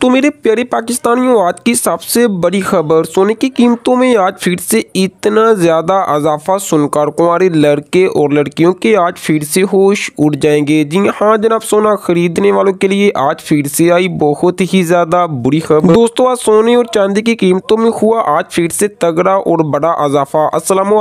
तो मेरे प्यारे पाकिस्तानियों आज की सबसे बड़ी खबर सोने की कीमतों में आज फिर से इतना ज़्यादा अजाफा सुनकर कुंवारी लड़के और लड़कियों के आज फिर से होश उड़ जाएंगे जी हाँ जनाब सोना खरीदने वालों के लिए आज फिर से आई बहुत ही ज़्यादा बुरी खबर दोस्तों आज सोने और चांदी की कीमतों में हुआ आज फिर से तगड़ा और बड़ा अजाफा असलम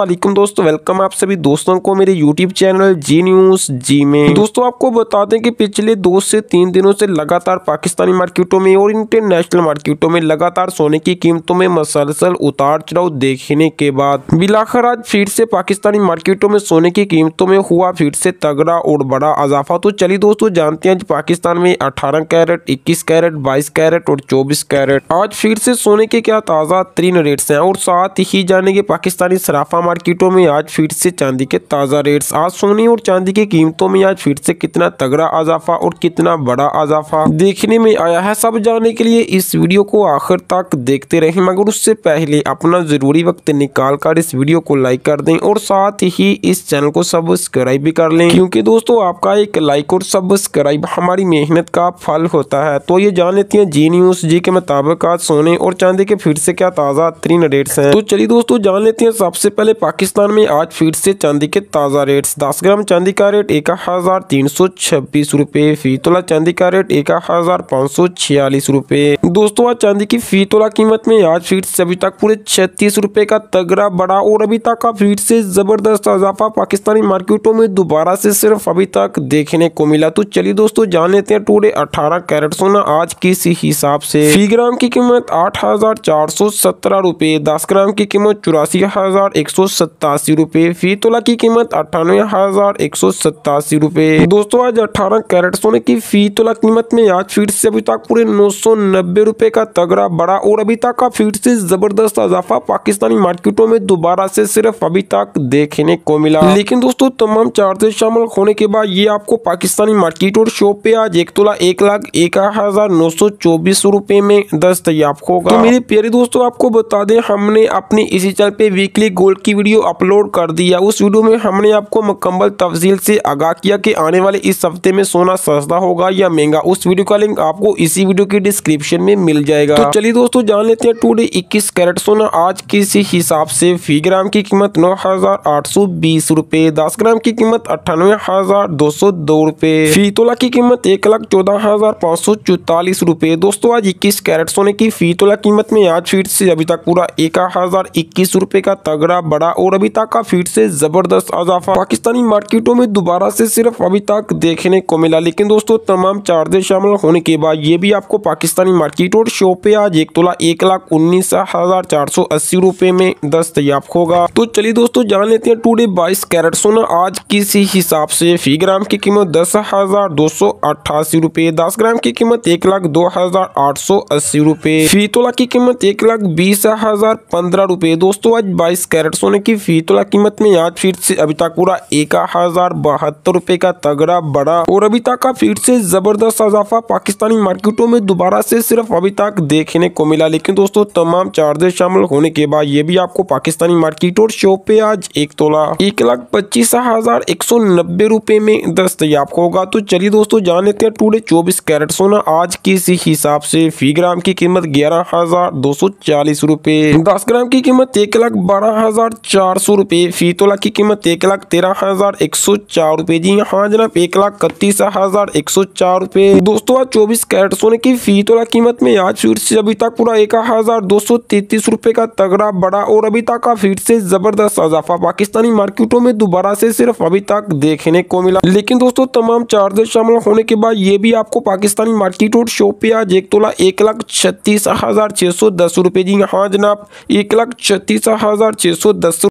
दोस्तों वेलकम आप सभी दोस्तों को मेरे यूट्यूब चैनल जी न्यूज़ जी में दोस्तों आपको बता दें कि पिछले दो से तीन दिनों से लगातार पाकिस्तानी मार्केटों में और इंटरनेशनल मार्केटों में लगातार सोने की कीमतों में मसलसल उतार चढ़ाव देखने के बाद बिलाखर आज फिर से पाकिस्तानी मार्केटों में सोने की कीमतों में हुआ फिर से तगड़ा और बड़ा अजाफा तो चलिए दोस्तों जानते हैं पाकिस्तान में अठारह कैरेट इक्कीस कैरेट बाईस कैरेट और चौबीस कैरेट आज फिर से सोने के क्या ताज़ा तीन रेट्स हैं और साथ ही जानेंगे पाकिस्तानी सराफा मार्केटों में आज फिर से चांदी के ताज़ा रेट्स आज सोने और चांदी की कीमतों में आज फिर से कितना तगड़ा अजाफा और कितना बड़ा अजाफा देखने में आया है सब जान जाने के लिए इस वीडियो को आखिर तक देखते रहें मगर उससे पहले अपना ज़रूरी वक्त निकाल कर इस वीडियो को लाइक कर दें और साथ ही इस चैनल को सब्सक्राइब भी कर लें क्योंकि दोस्तों आपका एक लाइक और सब्सक्राइब हमारी मेहनत का फल होता है तो ये जान लेती हैं जी न्यूज़ जी के मुताबिक आज सोने और चांदी के फिर से क्या ताज़ा तीन रेट्स हैं तो चलिए दोस्तों जान लेते हैं सबसे पहले पाकिस्तान में आज फिर से चांदी के ताज़ा रेट्स दस ग्राम चांदी का रेट एक हज़ार तीन सौ छब्बीस रुपये फी तोला चांदी का रेट एक हज़ार पाँच सौ छियालीस बाईस रूपए दोस्तों आज चांदी की फी तोला कीमत में आज फीट से अभी तक पूरे छत्तीस रूपए का तगड़ा बड़ा और अभी तक का फीट से जबरदस्त इजाफा पाकिस्तानी मार्केटों में दोबारा से सिर्फ अभी तक देखने को मिला तो चलिए दोस्तों जान लेते हैं टूडे अठारह कैरेट सोना आज किस हिसाब से फी ग्राम की कीमत आठ हजार चार सौ सत्रह रूपए दस ग्राम की कीमत चौरासी हजार एक सौ सतासी रूपए फी तोला की कीमत अट्ठानवे हजार एक सौ सतासी रूपए दोस्तों आज अठारह कैरेट सोने की फी तोला कीमत में आज फीट से अभी तक पूरे नौ सौ नब्बे का तगड़ा बड़ा और अभी तक का फिर से जबरदस्त अजाफा पाकिस्तानी मार्केटों में दोबारा से सिर्फ अभी तक देखने को मिला लेकिन दोस्तों तमाम चार्जेस शामिल होने के बाद ये आपको पाकिस्तानी मार्केट और शॉप पे आज एक तोला एक लाख एक हजार नौ सौ चौबीस रूपए में दस्तयाब होगा तो मेरे प्यारे दोस्तों आपको बता दें हमने अपने इसी चैनल पे वीकली गोल्ड की वीडियो अपलोड कर दिया उस वीडियो में हमने आपको मुकम्मल तफजील से आगाह किया कि आने वाले इस हफ्ते में सोना सस्ता होगा या महंगा उस वीडियो का लिंक आपको इसी वीडियो की डिस्क्रिप्शन में मिल जाएगा तो चलिए दोस्तों जान लेते हैं टूडे इक्कीस कैरेट सोना आज किस हिसाब से फी ग्राम की कीमत नौ हजार आठ सौ बीस रूपए दस ग्राम की कीमत अट्ठानवे हजार दो सौ दो रूपए फी तोला की कीमत एक लाख चौदह हजार पाँच सौ चौतालीस रूपए दोस्तों आज इक्कीस कैरेट सोने की फी तोला कीमत में आज फीट से अभी तक पूरा एक हजार इक्कीस रूपए का तगड़ा बड़ा और अभी तक का फीट से जबरदस्त अजाफा पाकिस्तानी मार्केटों में दोबारा से सिर्फ अभी तक देखने को मिला लेकिन दोस्तों तमाम चार्जेस शामिल होने के बाद ये भी आपको पाकिस्तानी मार्केट और शो पे आज एक तोला एक लाख उन्नीस हजार चार सौ अस्सी रूपए में दस्तयाब होगा तो चलिए दोस्तों जान लेते हैं टूडे बाईस कैरेट सोना आज किस हिसाब से फी ग्राम की कीमत दस हजार दो सौ अट्ठासी रूपए दस ग्राम की कीमत एक लाख दो हजार आठ सौ अस्सी रूपए फी तोला की कीमत एक लाख बीस हजार पंद्रह रूपए दोस्तों आज बाईस कैरेट सोने की फी तोला कीमत में आज फिर से अभी तक पूरा एक हजार बहत्तर रूपए का तगड़ा बड़ा और अभी तक का फिर से जबरदस्त इजाफा पाकिस्तानी मार्केटों में दोबारा दोबारा से सिर्फ अभी तक देखने को मिला लेकिन दोस्तों तमाम चार्जेस शामिल होने के बाद ये भी आपको पाकिस्तानी मार्केट और शो पे आज एक तोला एक लाख पच्चीस हजार एक सौ नब्बे रूपए में दस्तयाब होगा तो चलिए दोस्तों जान लेते हैं टूडे चौबीस कैरेट सोना आज किस हिसाब से फी ग्राम की कीमत ग्यारह हजार दो सौ चालीस रूपए दस ग्राम की कीमत एक लाख बारह हजार चार सौ रूपए फी तोला की कीमत एक लाख तेरह हजार एक सौ चार रूपए जी हाँ जनाब एक लाख इकतीस हजार एक सौ चार रूपए दोस्तों आज चौबीस कैरेट सोने की फी वही तोला कीमत में आज फिर से अभी तक पूरा एक हज़ार दो सौ तैतीस रुपये का तगड़ा बड़ा और अभी तक का फिर से ज़बरदस्त अजाफा पाकिस्तानी मार्केटों में दोबारा से सिर्फ अभी तक देखने को मिला लेकिन दोस्तों तमाम चार्जेस शामिल होने के बाद ये भी आपको पाकिस्तानी मार्केट और शो पे आज एक तोला एक लाख छत्तीस हज़ार छह सौ दस रुपए जी हाँ जनाब एक लाख छत्तीस हज़ार छह सौ दस